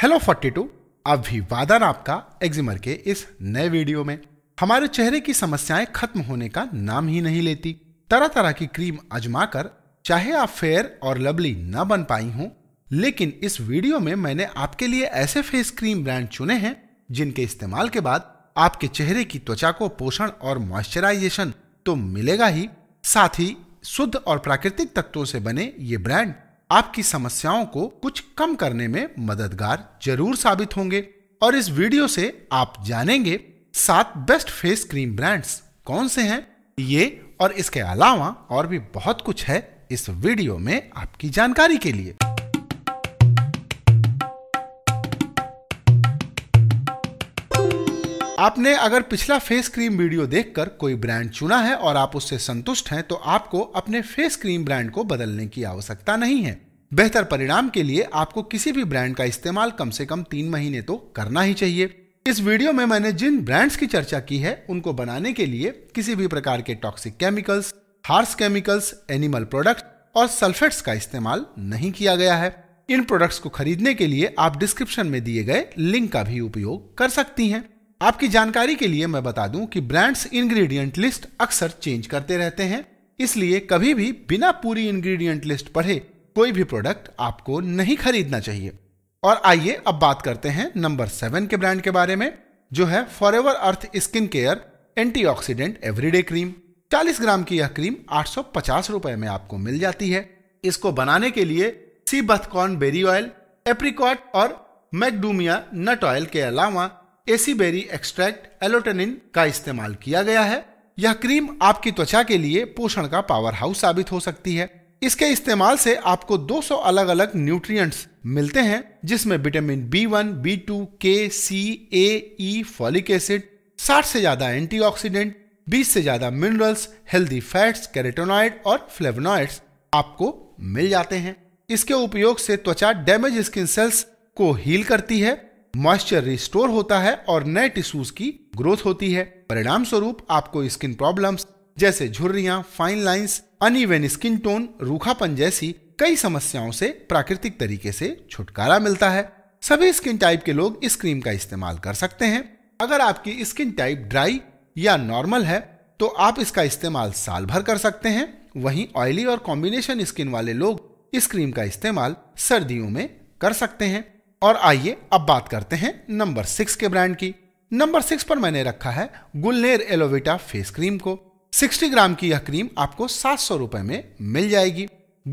hello 42 अभिवादन आपका एक्जिमर के इस नए वीडियो में हमारे चेहरे की समस्याएं खत्म होने का नाम ही नहीं लेती तरह तरह की क्रीम कर चाहे आप फेयर और लवली न बन पाई हूं लेकिन इस वीडियो में मैंने आपके लिए ऐसे फेस क्रीम ब्रांड चुने हैं जिनके इस्तेमाल के बाद आपके चेहरे की त्वचा को पोषण और मॉइस्चराइजेशन तो मिलेगा ही साथ ही शुद्ध और प्राकृतिक तत्वों से बने ये ब्रांड आपकी समस्याओं को कुछ कम करने में मददगार जरूर साबित होंगे और इस वीडियो से आप जानेंगे सात बेस्ट फेस क्रीम ब्रांड्स कौन से हैं ये और इसके अलावा और भी बहुत कुछ है इस वीडियो में आपकी जानकारी के लिए आपने अगर पिछला फेस क्रीम वीडियो देखकर कोई ब्रांड चुना है और आप उससे संतुष्ट हैं तो आपको अपने फेस क्रीम ब्रांड को बदलने की आवश्यकता नहीं है बेहतर परिणाम के लिए आपको किसी भी ब्रांड का इस्तेमाल कम से कम तीन महीने तो करना ही चाहिए इस वीडियो में मैंने जिन ब्रांड्स की चर्चा की है उनको बनाने के लिए किसी भी प्रकार के toxic chemicals harsh chemicals animal products और सल्फेट्स का इस्तेमाल नहीं किया गया है इन प्रोडक्ट्स को खरीदने के लिए आप डिस्क्रिप्शन में दिए गए लिंक का भी उपयोग कर सकती हैं आपकी जानकारी के लिए मैं बता दूं कि ब्रांड्स इंग्रेडिएंट लिस्ट अक्सर चेंज करते रहते हैं इसलिए कभी भी बिना पूरी इंग्रेडिएंट लिस्ट पढ़े कोई भी प्रोडक्ट आपको नहीं खरीदना चाहिए और आइए अब बात करते हैं नंबर सेवन के ब्रांड के बारे में जो है Forever Earth skin care antioxidant everyday cream 40 gram की यह क्रीम 850 रुपए में आपको मिल जाती है इसको बनाने के लिए sea buckthorn berry oil apricot और मैकडूमिया नट ऑयल के अलावा एसीबेरी एक्सट्रैक्ट एलोटेनिन का इस्तेमाल किया गया है यह क्रीम आपकी त्वचा के लिए पोषण का पावर हाउस साबित हो सकती है इसके इस्तेमाल से आपको 200 अलग अलग न्यूट्रिएंट्स मिलते हैं जिसमें vitamin B one B two K C ए ई फॉलिक एसिड 60 से ज्यादा एंटीऑक्सीडेंट 20 से ज्यादा मिनरल्स हेल्दी फैट्स कैरेटोनॉइड और फ्लेवनॉइड्स आपको मिल जाते हैं इसके उपयोग से त्वचा डैमेज स्किन सेल्स को हील करती है मॉइस्चर रिस्टोर होता है और नए टिश्यूज की ग्रोथ होती है परिणाम स्वरूप आपको स्किन प्रॉब्लम्स जैसे झुर्रियां, fine lines uneven skin tone रूखापन जैसी कई समस्याओं से प्राकृतिक तरीके से छुटकारा मिलता है सभी स्किन टाइप के लोग इस क्रीम का इस्तेमाल कर सकते हैं अगर आपकी स्किन टाइप ड्राई या नॉर्मल है तो आप इसका इस्तेमाल साल भर कर सकते हैं वहीं ऑयली और कॉम्बिनेशन स्किन वाले लोग इस क्रीम का इस्तेमाल सर्दियों में कर सकते हैं और आइए अब बात करते हैं नंबर सिक्स के ब्रांड की नंबर सिक्स पर मैंने रखा है गुलनेर एलोवेटा फेस क्रीम को 60 ग्राम की यह क्रीम आपको सात सौ रुपए में मिल जाएगी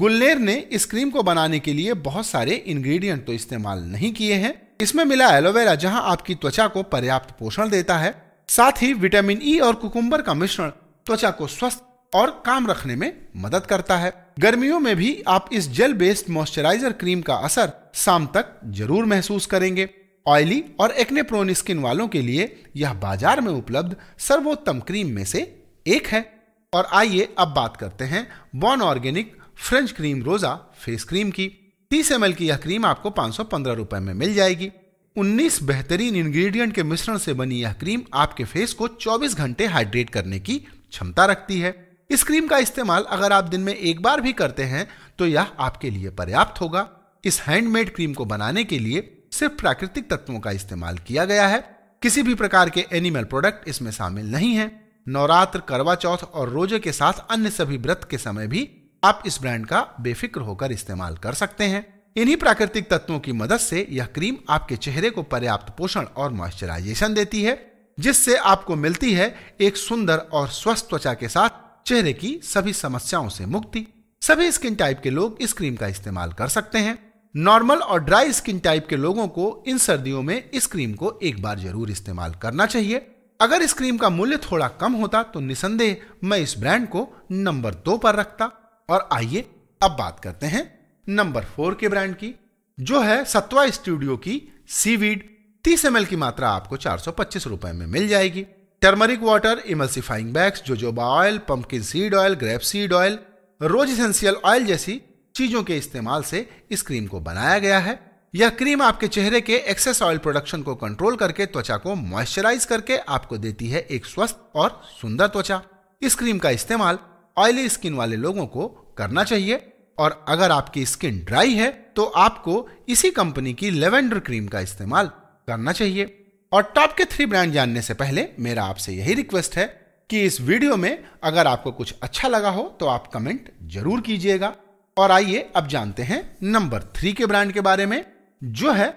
गुलनेर ने इस क्रीम को बनाने के लिए बहुत सारे इंग्रेडिएंट तो इस्तेमाल नहीं किए हैं इसमें मिला एलोवेरा जहां आपकी त्वचा को पर्याप्त पोषण देता है साथ ही विटामिन ई और कुकुम्बर का मिश्रण त्वचा को स्वस्थ और काम रखने में मदद करता है गर्मियों में भी आप इस जेल बेस्ड मॉइस्चराइजर क्रीम का असर शाम तक जरूर महसूस करेंगे ऑयली और एक्ने प्रोन स्किन वालों के लिए यह बाजार में उपलब्ध सर्वोत्तम क्रीम में से एक है और आइए अब बात करते हैं Bon organic French cream rosa face cream की तीस एम की यह क्रीम आपको पाँच सौ में मिल जाएगी 19 बेहतरीन इंग्रेडिएंट के मिश्रण से बनी यह क्रीम आपके फेस को 24 घंटे हाइड्रेट करने की क्षमता रखती है इस क्रीम का इस्तेमाल अगर आप दिन में एक बार भी करते हैं तो यह आपके लिए पर्याप्त होगा इस हैंडमेड क्रीम को बनाने के लिए सिर्फ प्राकृतिक तत्वों का इस्तेमाल किया गया है किसी भी प्रकार के एनिमल प्रोडक्ट इसमें शामिल नहीं है नवरात्र करवा चौथ और रोजे के साथ अन्य सभी व्रत के समय भी आप इस ब्रांड का बेफिक्र होकर इस्तेमाल कर सकते हैं इन्हीं प्राकृतिक तत्वों की मदद से यह क्रीम आपके चेहरे को पर्याप्त पोषण और मॉइस्चराइजेशन देती है जिससे आपको मिलती है एक सुंदर और स्वस्थ त्वचा के साथ चेहरे की सभी समस्याओं से मुक्ति सभी स्किन टाइप के लोग इस क्रीम का इस्तेमाल कर सकते हैं नॉर्मल और ड्राई स्किन टाइप के लोगों को इन सर्दियों में इस क्रीम को एक बार जरूर इस्तेमाल करना चाहिए अगर इस क्रीम का मूल्य थोड़ा कम होता तो निसंदेह मैं इस ब्रांड को नंबर दो पर रखता और आइए अब बात करते हैं नंबर फोर के ब्रांड की जो है सत्वा स्टूडियो की सीवीड तीस एम की मात्रा आपको चार सौ पच्चीस रुपए में मिल जाएगी turmeric water emulsifying bags jojoba oil pumpkin seed oil grape seed oil rose essential oil जैसी चीज़ों के इस्तेमाल से इस क्रीम को बनाया गया है यह क्रीम आपके चेहरे के एक्सेस ऑयल प्रोडक्शन को कंट्रोल करके त्वचा को मॉइस्चराइज करके आपको देती है एक स्वस्थ और सुंदर त्वचा इस क्रीम का इस्तेमाल ऑयली स्किन वाले लोगों को करना चाहिए और अगर आपकी स्किन ड्राई है तो आपको इसी कंपनी की लेवेंडर क्रीम का इस्तेमाल करना चाहिए और टॉप के थ्री ब्रांड जानने से पहले मेरा आपसे यही रिक्वेस्ट है कि इस वीडियो में अगर आपको कुछ अच्छा लगा हो तो आप कमेंट जरूर कीजिएगा और आइए अब जानते हैं नंबर थ्री के ब्रांड के बारे में जो है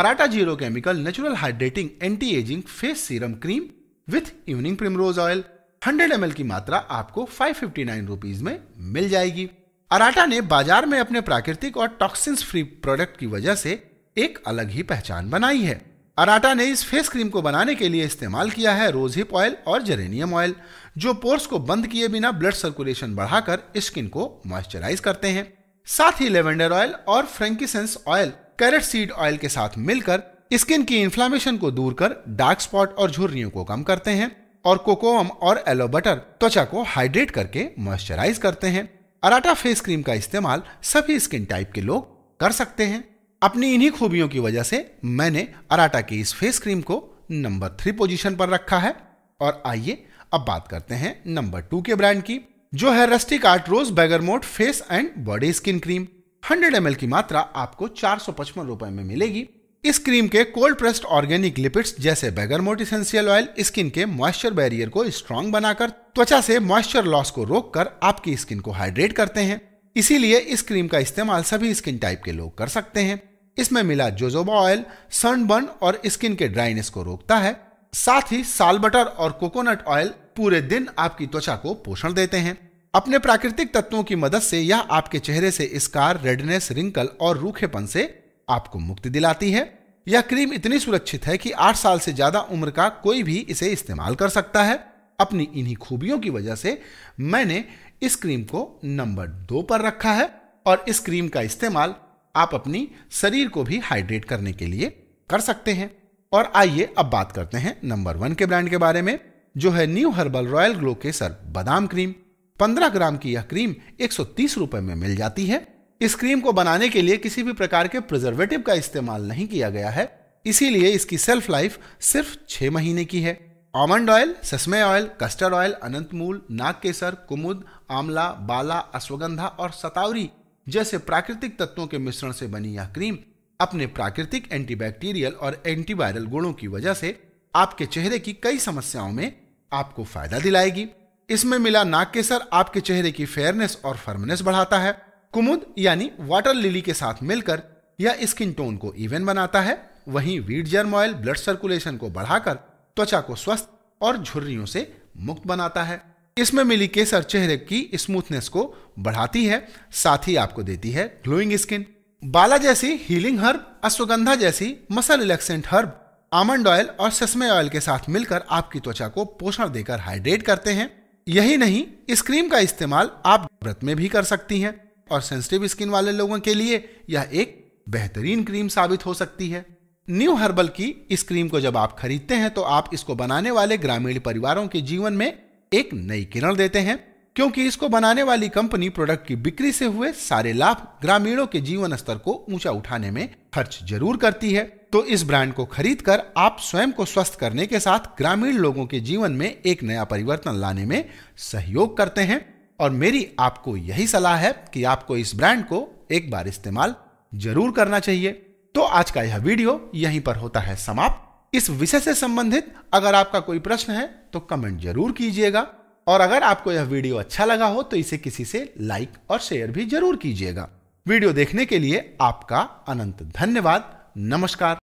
Arata zero chemical natural hydrating anti ageing face serum cream with evening primrose oil 100 ml की मात्रा आपको फाइव फिफ्टी में मिल जाएगी अराटा ने बाजार में अपने प्राकृतिक और टॉक्सिन्स फ्री प्रोडक्ट की वजह से एक अलग ही पहचान बनाई है अराटा ने इस फेस क्रीम को बनाने के लिए इस्तेमाल किया है रोज हिप ऑयल और जेरेनियम ऑयल जो पोर्स को बंद किए बिना ब्लड सर्कुलेशन बढ़ाकर स्किन को मॉइस्चराइज करते हैं साथ ही लेवेंडर ऑयल और frankincense oil carrot seed oil के साथ मिलकर स्किन की इन्फ्लामेशन को दूर कर डार्क स्पॉट और झुर्रियों को कम करते हैं और कोकोम और एलो बटर त्वचा को हाइड्रेट करके मॉइस्चराइज करते हैं अराटा फेस क्रीम का इस्तेमाल सभी स्किन टाइप के लोग कर सकते हैं अपनी इन्हीं खूबियों की वजह से मैंने अराटा की इस फेस क्रीम को नंबर थ्री पोजीशन पर रखा है और आइए अब बात करते हैं नंबर टू के ब्रांड की जो है rustic art rose bergamot face and body skin cream 100 M की मात्रा आपको चार रुपए में मिलेगी इस क्रीम के कोल्ड प्रेस्ड ऑर्गेनिक लिपिड्स जैसे बैगरमोट इसेंशियल ऑयल स्किन के मॉइस्चर बैरियर को स्ट्रांग बनाकर त्वचा से मॉइस्चर लॉस को रोककर आपकी स्किन को हाइड्रेट करते हैं इसीलिए इस क्रीम का इस्तेमाल सभी स्किन टाइप के लोग कर सकते हैं इसमें मिला जोजोबा ऑयल सनबर्न और स्किन के ड्राइनेस को रोकता है साथ ही साल बटर और कोकोनट ऑयल पूरे दिन आपकी त्वचा को पोषण देते हैं अपने प्राकृतिक तत्वों की मदद से यह आपके चेहरे से स्कार रेडनेस रिंकल और रूखेपन से आपको मुक्ति दिलाती है यह क्रीम इतनी सुरक्षित है कि 8 साल से ज्यादा उम्र का कोई भी इसे इस्तेमाल कर सकता है अपनी इन्हीं खूबियों की वजह से मैंने इस क्रीम को नंबर दो पर रखा है और इस क्रीम का इस्तेमाल आप अपनी शरीर को भी हाइड्रेट करने के लिए कर सकते हैं और आइए अब बात करते हैं नंबर वन के ब्रांड के बारे में जो है new herbal royal glow Kesar Badam cream 15 ग्राम की यह क्रीम एक रुपए में मिल जाती है इस क्रीम को बनाने के लिए किसी भी प्रकार के प्रिजर्वेटिव का इस्तेमाल नहीं किया गया है इसीलिए इसकी सेल्फ लाइफ सिर्फ छह महीने की है almond oil sesame oil castor oil अनंत मूल नाग केसर कुमुद आमला बाला अश्वगंधा और सतावरी जैसे प्राकृतिक तत्वों के मिश्रण से बनी यह क्रीम अपने प्राकृतिक एंटीबैक्टीरियल और एंटीवायरल गुणों की वजह से आपके चेहरे की कई समस्याओं में आपको फायदा दिलाएगी इसमें मिला नाग केसर आपके चेहरे की फेयरनेस और फर्मनेस बढ़ाता है कुमुद यानी वाटर लिली के साथ मिलकर यह स्किन टोन को इवन बनाता है वहीं wheat germ oil blood circulation को बढ़ाकर त्वचा को स्वस्थ और झुर्रियों से मुक्त बनाता है इसमें मिली केसर चेहरे की स्मूथनेस को बढ़ाती है साथ ही आपको देती है ग्लोइंग स्किन बाला जैसी हीलिंग हर्ब अश्वगंधा जैसी muscle relaxant herb almond oil और ससमे ऑयल के साथ मिलकर आपकी त्वचा को पोषण देकर हाइड्रेट करते हैं यही नहीं इस क्रीम का इस्तेमाल आप व्रत में भी कर सकती हैं और सेंसिटिव स्किन वाले लोगों के लिए यह एक बेहतरीन क्रीम साबित हो सकती है न्यू हर्बल की इस क्रीम को जब आप खरीदते हैं तो आप इसको बनाने वाले ग्रामीण परिवारों के जीवन में एक नई किरण देते हैं क्योंकि इसको बनाने वाली कंपनी प्रोडक्ट की बिक्री से हुए सारे लाभ ग्रामीणों के जीवन स्तर को ऊंचा उठाने में खर्च जरूर करती है तो इस ब्रांड को खरीद कर आप स्वयं को स्वस्थ करने के साथ ग्रामीण लोगों के जीवन में एक नया परिवर्तन लाने में सहयोग करते हैं और मेरी आपको यही सलाह है कि आपको इस ब्रांड को एक बार इस्तेमाल जरूर करना चाहिए तो आज का यह वीडियो यहीं पर होता है समाप्त इस विषय से संबंधित अगर आपका कोई प्रश्न है तो कमेंट जरूर कीजिएगा और अगर आपको यह वीडियो अच्छा लगा हो तो इसे किसी से लाइक और शेयर भी जरूर कीजिएगा वीडियो देखने के लिए आपका अनंत धन्यवाद नमस्कार